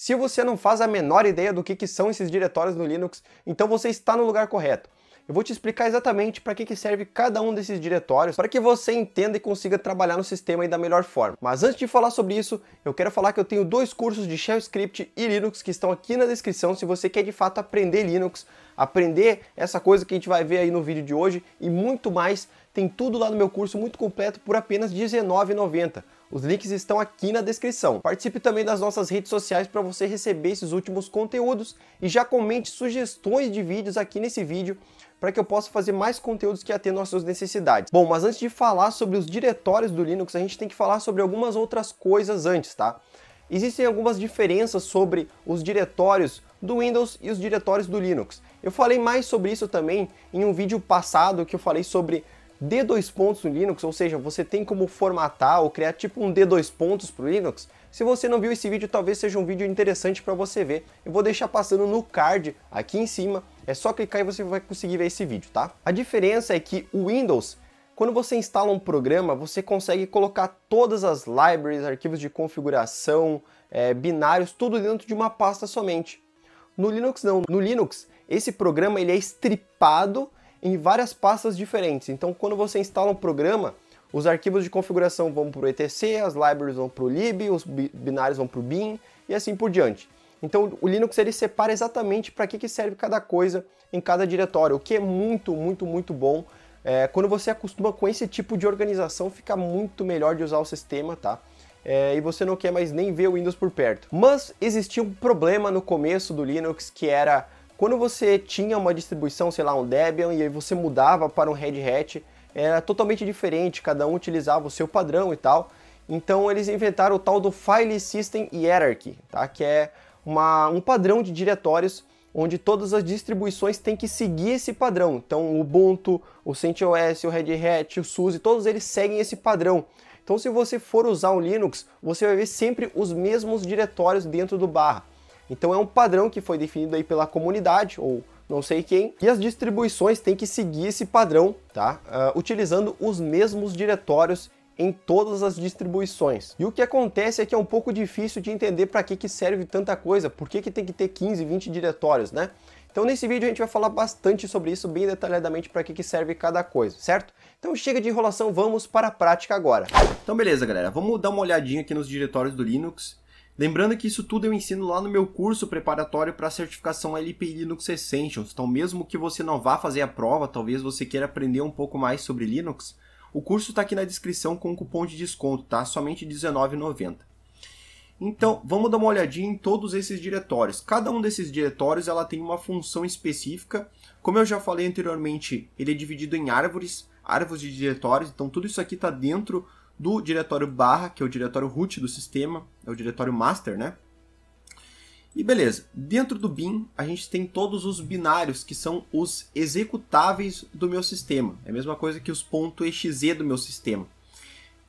Se você não faz a menor ideia do que, que são esses diretórios no Linux, então você está no lugar correto. Eu vou te explicar exatamente para que, que serve cada um desses diretórios, para que você entenda e consiga trabalhar no sistema da melhor forma. Mas antes de falar sobre isso, eu quero falar que eu tenho dois cursos de Shell Script e Linux que estão aqui na descrição se você quer de fato aprender Linux, aprender essa coisa que a gente vai ver aí no vídeo de hoje e muito mais. Tem tudo lá no meu curso muito completo por apenas R$19,90. Os links estão aqui na descrição. Participe também das nossas redes sociais para você receber esses últimos conteúdos e já comente sugestões de vídeos aqui nesse vídeo para que eu possa fazer mais conteúdos que atendam às suas necessidades. Bom, mas antes de falar sobre os diretórios do Linux, a gente tem que falar sobre algumas outras coisas antes, tá? Existem algumas diferenças sobre os diretórios do Windows e os diretórios do Linux. Eu falei mais sobre isso também em um vídeo passado que eu falei sobre D dois pontos no Linux, ou seja, você tem como formatar ou criar tipo um D dois pontos para o Linux. Se você não viu esse vídeo, talvez seja um vídeo interessante para você ver. Eu vou deixar passando no card aqui em cima. É só clicar e você vai conseguir ver esse vídeo, tá? A diferença é que o Windows quando você instala um programa, você consegue colocar todas as libraries, arquivos de configuração, é, binários, tudo dentro de uma pasta somente. No Linux não. No Linux, esse programa ele é estripado em várias pastas diferentes. Então, quando você instala um programa, os arquivos de configuração vão para o etc, as libraries vão para o lib, os binários vão para o bin e assim por diante. Então, o Linux ele separa exatamente para que, que serve cada coisa em cada diretório, o que é muito, muito, muito bom. É, quando você acostuma com esse tipo de organização, fica muito melhor de usar o sistema, tá? É, e você não quer mais nem ver o Windows por perto. Mas existia um problema no começo do Linux que era quando você tinha uma distribuição, sei lá, um Debian, e aí você mudava para um Red Hat, era totalmente diferente, cada um utilizava o seu padrão e tal. Então eles inventaram o tal do File System Hierarchy, tá? que é uma, um padrão de diretórios onde todas as distribuições têm que seguir esse padrão. Então o Ubuntu, o CentOS, o Red Hat, o SUSE, todos eles seguem esse padrão. Então se você for usar um Linux, você vai ver sempre os mesmos diretórios dentro do barra. Então é um padrão que foi definido aí pela comunidade ou não sei quem, e as distribuições têm que seguir esse padrão, tá? Uh, utilizando os mesmos diretórios em todas as distribuições. E o que acontece é que é um pouco difícil de entender para que, que serve tanta coisa, por que, que tem que ter 15, 20 diretórios, né? Então nesse vídeo a gente vai falar bastante sobre isso, bem detalhadamente para que, que serve cada coisa, certo? Então chega de enrolação, vamos para a prática agora. Então beleza galera, vamos dar uma olhadinha aqui nos diretórios do Linux Lembrando que isso tudo eu ensino lá no meu curso preparatório para a certificação LP Linux Essentials, então mesmo que você não vá fazer a prova, talvez você queira aprender um pouco mais sobre Linux, o curso está aqui na descrição com um cupom de desconto, tá? Somente R$19,90. Então, vamos dar uma olhadinha em todos esses diretórios. Cada um desses diretórios ela tem uma função específica. Como eu já falei anteriormente, ele é dividido em árvores, árvores de diretórios. Então, tudo isso aqui está dentro do diretório barra, que é o diretório root do sistema, é o diretório master, né? E beleza, dentro do bin a gente tem todos os binários que são os executáveis do meu sistema. É a mesma coisa que os .exe do meu sistema.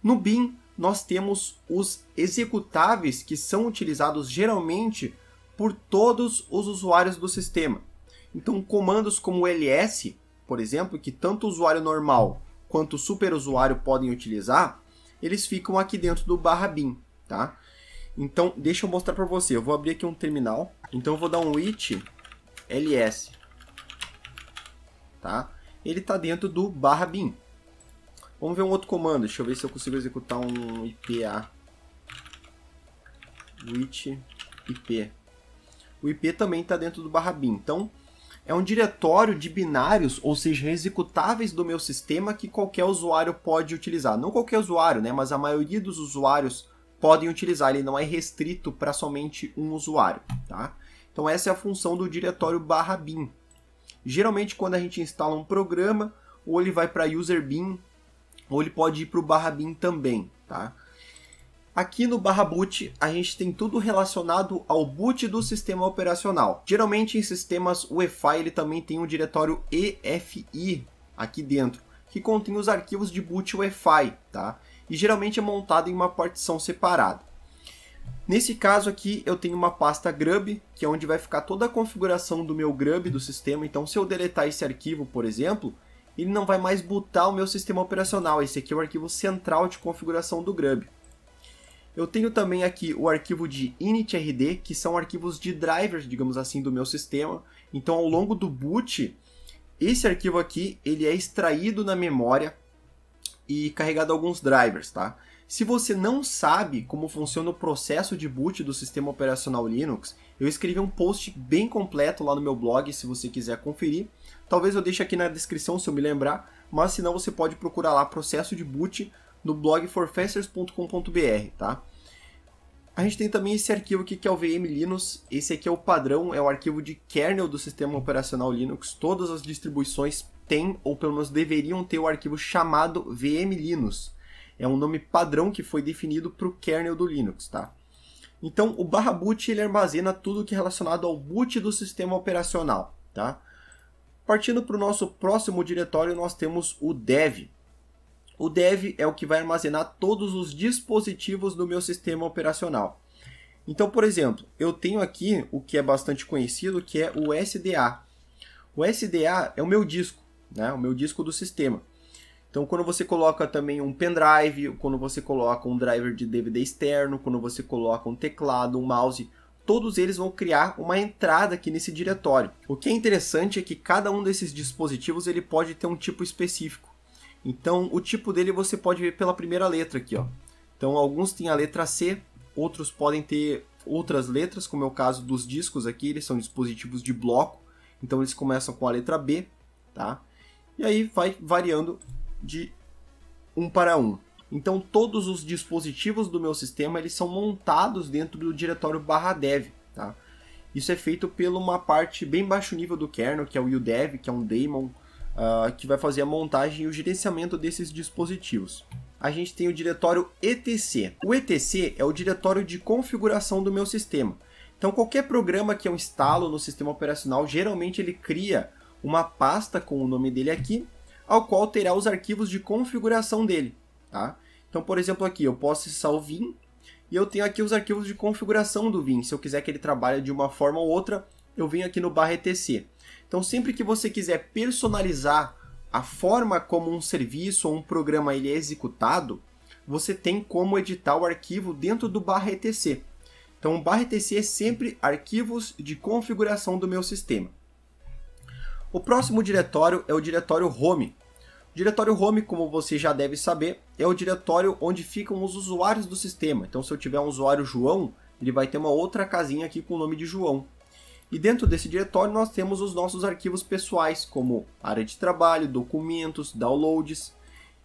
No bin nós temos os executáveis que são utilizados geralmente por todos os usuários do sistema. Então comandos como ls, por exemplo, que tanto o usuário normal quanto o superusuário podem utilizar, eles ficam aqui dentro do barra bin, tá? Então, deixa eu mostrar para você. Eu vou abrir aqui um terminal. Então, eu vou dar um it ls, tá? Ele está dentro do barra bin. Vamos ver um outro comando. Deixa eu ver se eu consigo executar um IPA. Witch IP. O IP também está dentro do barra bin. Então, é um diretório de binários, ou seja, executáveis do meu sistema que qualquer usuário pode utilizar. Não qualquer usuário, né, mas a maioria dos usuários podem utilizar, ele não é restrito para somente um usuário, tá? Então essa é a função do diretório barra bin. Geralmente quando a gente instala um programa, ou ele vai para user bin, ou ele pode ir para o barra bin também, tá? Aqui no barra boot, a gente tem tudo relacionado ao boot do sistema operacional. Geralmente em sistemas UEFI ele também tem um diretório EFI aqui dentro, que contém os arquivos de boot UEFI, tá? E geralmente é montado em uma partição separada. Nesse caso aqui, eu tenho uma pasta grub, que é onde vai ficar toda a configuração do meu grub do sistema. Então, se eu deletar esse arquivo, por exemplo, ele não vai mais bootar o meu sistema operacional. Esse aqui é o arquivo central de configuração do grub. Eu tenho também aqui o arquivo de initrd, que são arquivos de drivers, digamos assim, do meu sistema. Então, ao longo do boot, esse arquivo aqui ele é extraído na memória e carregado alguns drivers, tá? Se você não sabe como funciona o processo de boot do sistema operacional Linux, eu escrevi um post bem completo lá no meu blog, se você quiser conferir. Talvez eu deixe aqui na descrição se eu me lembrar, mas se não você pode procurar lá processo de boot no blog forfacers.com.br, tá? A gente tem também esse arquivo aqui que é o VM Linux. Esse aqui é o padrão, é o arquivo de kernel do sistema operacional Linux. Todas as distribuições têm, ou pelo menos deveriam ter, o arquivo chamado VM Linux. É um nome padrão que foi definido para o kernel do Linux, tá? Então, o barra boot ele armazena tudo que é relacionado ao boot do sistema operacional, tá? Partindo para o nosso próximo diretório, nós temos o dev. O dev é o que vai armazenar todos os dispositivos do meu sistema operacional. Então, por exemplo, eu tenho aqui o que é bastante conhecido, que é o SDA. O SDA é o meu disco, né? o meu disco do sistema. Então, quando você coloca também um pendrive, quando você coloca um driver de DVD externo, quando você coloca um teclado, um mouse, todos eles vão criar uma entrada aqui nesse diretório. O que é interessante é que cada um desses dispositivos ele pode ter um tipo específico. Então, o tipo dele você pode ver pela primeira letra aqui, ó. Então, alguns têm a letra C, outros podem ter outras letras, como é o caso dos discos aqui, eles são dispositivos de bloco, então eles começam com a letra B, tá? E aí vai variando de um para um. Então todos os dispositivos do meu sistema eles são montados dentro do diretório /dev, tá? Isso é feito por uma parte bem baixo nível do kernel, que é o udev, que é um daemon uh, que vai fazer a montagem e o gerenciamento desses dispositivos. A gente tem o diretório etc. O etc é o diretório de configuração do meu sistema. Então qualquer programa que eu instalo no sistema operacional, geralmente ele cria uma pasta com o nome dele aqui, ao qual terá os arquivos de configuração dele, tá? Então, por exemplo, aqui eu posso acessar o Vim e eu tenho aqui os arquivos de configuração do Vim. Se eu quiser que ele trabalhe de uma forma ou outra, eu venho aqui no barra etc. Então, sempre que você quiser personalizar a forma como um serviço ou um programa ele é executado, você tem como editar o arquivo dentro do barra etc. Então, o barra etc é sempre arquivos de configuração do meu sistema. O próximo diretório é o diretório home. O diretório home, como você já deve saber, é o diretório onde ficam os usuários do sistema. Então, se eu tiver um usuário João, ele vai ter uma outra casinha aqui com o nome de João. E dentro desse diretório nós temos os nossos arquivos pessoais, como área de trabalho, documentos, downloads.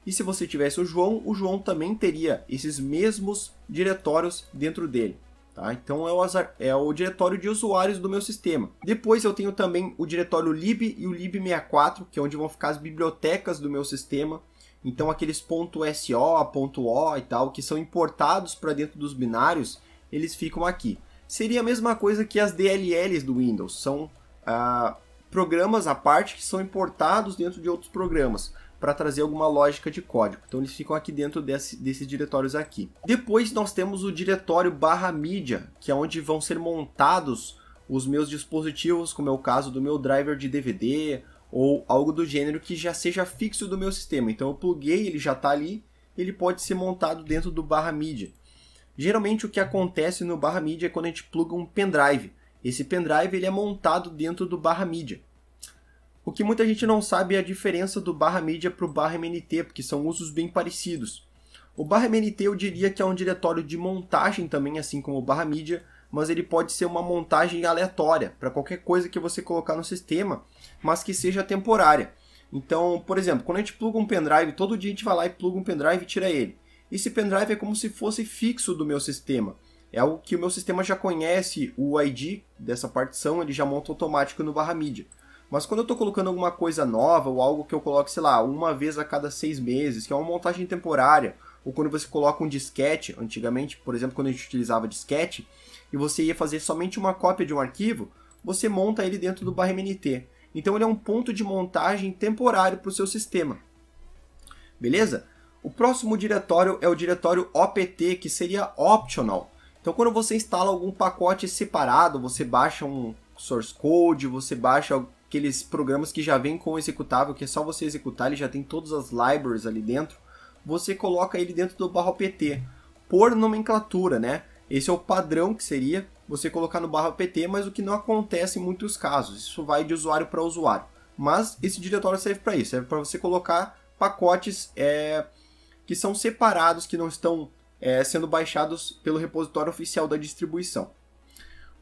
E se você tivesse o João, o João também teria esses mesmos diretórios dentro dele. Tá? Então é o, azar, é o, diretório de usuários do meu sistema. Depois eu tenho também o diretório lib e o lib64, que é onde vão ficar as bibliotecas do meu sistema. Então aqueles .so, .o e tal, que são importados para dentro dos binários, eles ficam aqui seria a mesma coisa que as DLLs do Windows. São ah, programas à parte que são importados dentro de outros programas para trazer alguma lógica de código. Então eles ficam aqui dentro desse, desses diretórios aqui. Depois nós temos o diretório barra mídia, que é onde vão ser montados os meus dispositivos, como é o caso do meu driver de DVD ou algo do gênero que já seja fixo do meu sistema. Então eu pluguei, ele já está ali, ele pode ser montado dentro do barra mídia. Geralmente o que acontece no barra mídia é quando a gente pluga um pendrive. Esse pendrive ele é montado dentro do barra mídia. O que muita gente não sabe é a diferença do barra mídia para o barra MNT, porque são usos bem parecidos. O barra MNT eu diria que é um diretório de montagem também, assim como o barra mídia, mas ele pode ser uma montagem aleatória para qualquer coisa que você colocar no sistema, mas que seja temporária. Então, por exemplo, quando a gente pluga um pendrive, todo dia a gente vai lá e pluga um pendrive e tira ele. Esse pendrive é como se fosse fixo do meu sistema. É algo que o meu sistema já conhece o ID dessa partição, ele já monta automático no barra mídia. Mas quando eu estou colocando alguma coisa nova ou algo que eu coloque, sei lá, uma vez a cada seis meses, que é uma montagem temporária, ou quando você coloca um disquete, antigamente, por exemplo, quando a gente utilizava disquete, e você ia fazer somente uma cópia de um arquivo, você monta ele dentro do barra MNT. Então ele é um ponto de montagem temporário para o seu sistema. Beleza? O próximo diretório é o diretório OPT, que seria optional. Então quando você instala algum pacote separado, você baixa um source code, você baixa aqueles programas que já vêm com o executável, que é só você executar, ele já tem todas as libraries ali dentro, você coloca ele dentro do barra OPT, por nomenclatura, né? Esse é o padrão que seria você colocar no barra OPT, mas o que não acontece em muitos casos, isso vai de usuário para usuário. Mas esse diretório serve para isso, serve para você colocar pacotes é, que são separados, que não estão é, sendo baixados pelo repositório oficial da distribuição.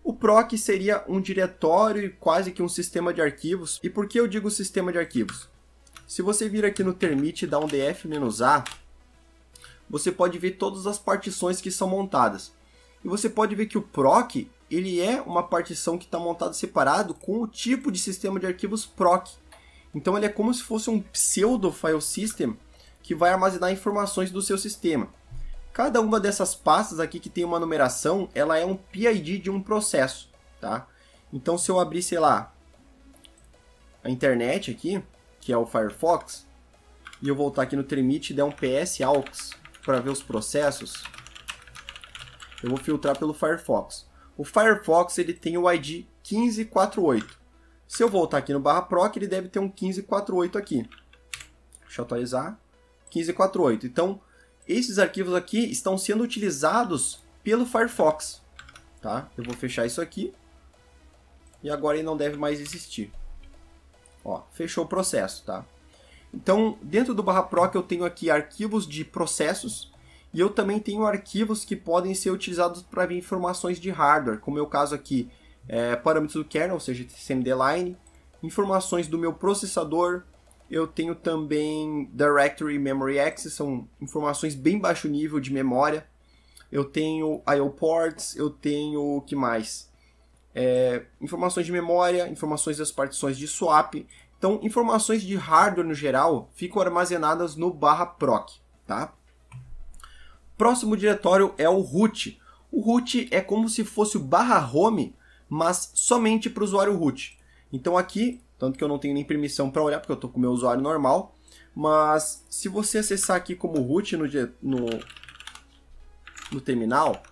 O PROC seria um diretório e quase que um sistema de arquivos. E por que eu digo sistema de arquivos? Se você vir aqui no termit e dar um df-a, você pode ver todas as partições que são montadas. E você pode ver que o PROC ele é uma partição que está montada separado com o tipo de sistema de arquivos PROC. Então ele é como se fosse um pseudo file system que vai armazenar informações do seu sistema. Cada uma dessas pastas aqui que tem uma numeração, ela é um PID de um processo, tá? Então se eu abrir, sei lá, a internet aqui, que é o Firefox, e eu voltar aqui no Trimit e der um ps aux para ver os processos, eu vou filtrar pelo Firefox. O Firefox ele tem o ID 1548. Se eu voltar aqui no barra proc, ele deve ter um 1548 aqui. Deixa eu atualizar. 1548. Então, esses arquivos aqui estão sendo utilizados pelo Firefox. Tá? Eu vou fechar isso aqui. E agora ele não deve mais existir. Ó, fechou o processo, tá? Então, dentro do barra proc eu tenho aqui arquivos de processos e eu também tenho arquivos que podem ser utilizados para ver informações de hardware, como é o caso aqui, é, parâmetros do kernel, ou seja, CMD line, informações do meu processador, eu tenho também Directory Memory Access, são informações bem baixo nível de memória. Eu tenho io ports, eu tenho o que mais? É, informações de memória, informações das partições de swap. Então, informações de hardware no geral ficam armazenadas no barra proc, tá? Próximo diretório é o root. O root é como se fosse o barra home, mas somente para o usuário root. Então aqui, tanto que eu não tenho nem permissão para olhar, porque eu estou com o meu usuário normal, mas se você acessar aqui como root no, no, no terminal,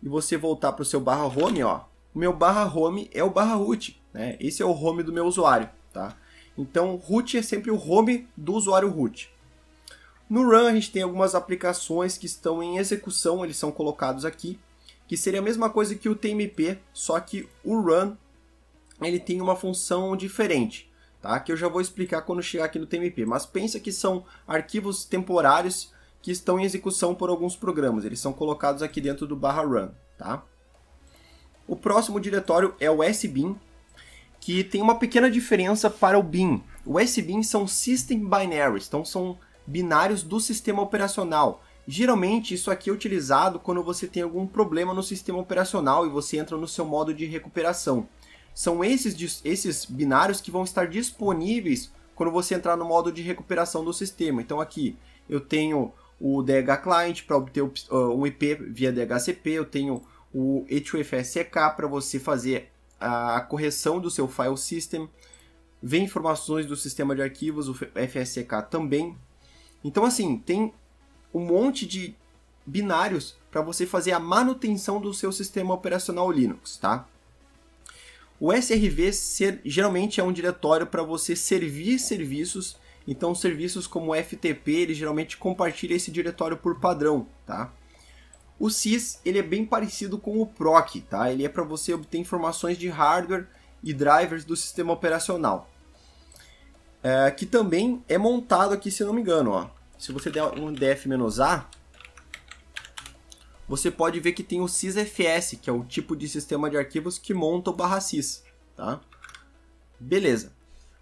e você voltar para o seu barra home, ó, o meu barra home é o barra root, né? Esse é o home do meu usuário, tá? Então, root é sempre o home do usuário root. No run, a gente tem algumas aplicações que estão em execução, eles são colocados aqui, que seria a mesma coisa que o TMP, só que o run ele tem uma função diferente, tá? Que eu já vou explicar quando chegar aqui no TMP. Mas pensa que são arquivos temporários que estão em execução por alguns programas. Eles são colocados aqui dentro do barra run, tá? O próximo diretório é o SBIN, que tem uma pequena diferença para o BIN. O SBIN são System Binaries, então são binários do sistema operacional. Geralmente isso aqui é utilizado quando você tem algum problema no sistema operacional e você entra no seu modo de recuperação. São esses, esses binários que vão estar disponíveis quando você entrar no modo de recuperação do sistema. Então aqui eu tenho o DH Client para obter ah, um IP via DHCP, eu tenho o e 2 para você fazer a correção do seu file system, vem informações do sistema de arquivos, o FSEK também. Então assim, tem um monte de binários para você fazer a manutenção do seu sistema operacional Linux, tá? O SRV ser, geralmente é um diretório para você servir serviços, então serviços como FTP, ele geralmente compartilha esse diretório por padrão, tá? O SIS, ele é bem parecido com o PROC, tá? Ele é para você obter informações de hardware e drivers do sistema operacional. É, que também é montado aqui, se eu não me engano, ó. Se você der um df-a, você pode ver que tem o sysfs, que é o tipo de sistema de arquivos que monta o barra sys, tá? Beleza.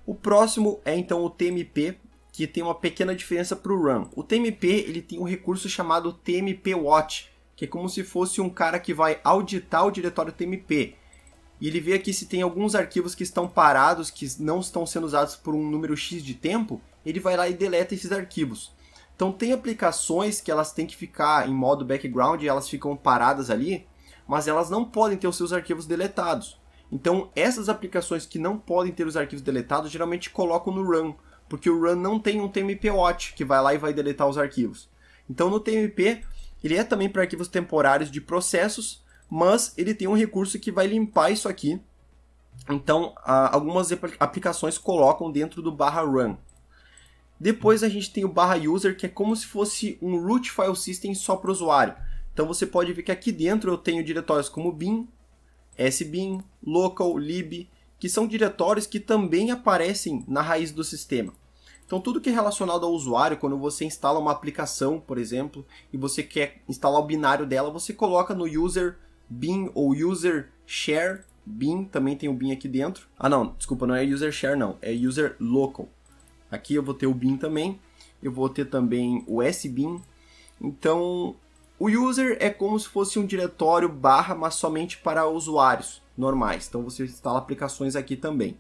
O próximo é então o TMP, que tem uma pequena diferença para o RAM. O TMP ele tem um recurso chamado TMP Watch, que é como se fosse um cara que vai auditar o diretório TMP. E ele vê aqui se tem alguns arquivos que estão parados, que não estão sendo usados por um número X de tempo, ele vai lá e deleta esses arquivos. Então tem aplicações que elas têm que ficar em modo background e elas ficam paradas ali, mas elas não podem ter os seus arquivos deletados. Então essas aplicações que não podem ter os arquivos deletados geralmente colocam no run, porque o run não tem um TMP watch que vai lá e vai deletar os arquivos. Então no TMP ele é também para arquivos temporários de processos, mas ele tem um recurso que vai limpar isso aqui. Então algumas aplicações colocam dentro do barra run. Depois a gente tem o barra user, que é como se fosse um root file system só para o usuário. Então você pode ver que aqui dentro eu tenho diretórios como bin, sbin, local, lib, que são diretórios que também aparecem na raiz do sistema. Então tudo que é relacionado ao usuário, quando você instala uma aplicação, por exemplo, e você quer instalar o binário dela, você coloca no user bin ou user share bin, também tem o bin aqui dentro. Ah não, desculpa, não é user share não, é user local. Aqui eu vou ter o bin também, eu vou ter também o sbin. Então, o user é como se fosse um diretório barra, mas somente para usuários normais. Então você instala aplicações aqui também.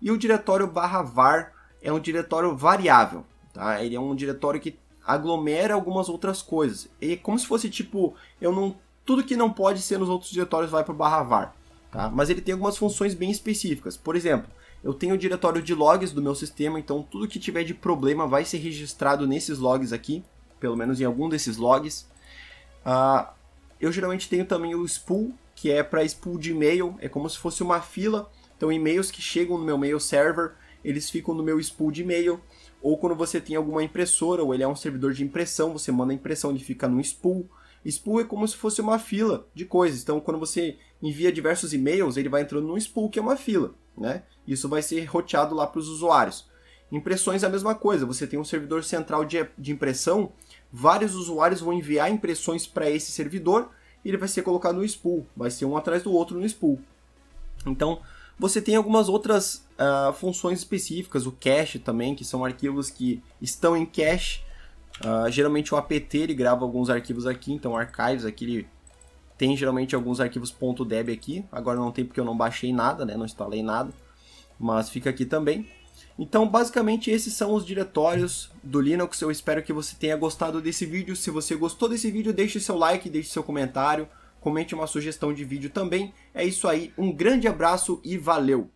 E o diretório barra var é um diretório variável, tá? Ele é um diretório que aglomera algumas outras coisas. É como se fosse tipo, eu não tudo que não pode ser nos outros diretórios vai para o barra var, tá? Mas ele tem algumas funções bem específicas. Por exemplo, eu tenho o diretório de logs do meu sistema, então tudo que tiver de problema vai ser registrado nesses logs aqui, pelo menos em algum desses logs. Uh, eu geralmente tenho também o spool, que é para spool de e-mail, é como se fosse uma fila. Então e-mails que chegam no meu mail server, eles ficam no meu spool de e-mail. Ou quando você tem alguma impressora, ou ele é um servidor de impressão, você manda a impressão, ele fica no spool. Spool é como se fosse uma fila de coisas. Então, quando você envia diversos e-mails, ele vai entrando num spool, que é uma fila, né? Isso vai ser roteado lá para os usuários. Impressões é a mesma coisa, você tem um servidor central de, de impressão, vários usuários vão enviar impressões para esse servidor e ele vai ser colocado no spool, vai ser um atrás do outro no spool. Então, você tem algumas outras uh, funções específicas, o cache também, que são arquivos que estão em cache, Uh, geralmente o apt ele grava alguns arquivos aqui, então archives aqui ele tem geralmente alguns arquivos .deb aqui. Agora não tem porque eu não baixei nada, né? não instalei nada, mas fica aqui também. Então, basicamente, esses são os diretórios do Linux. Eu espero que você tenha gostado desse vídeo. Se você gostou desse vídeo, deixe seu like, deixe seu comentário, comente uma sugestão de vídeo também. É isso aí, um grande abraço e valeu!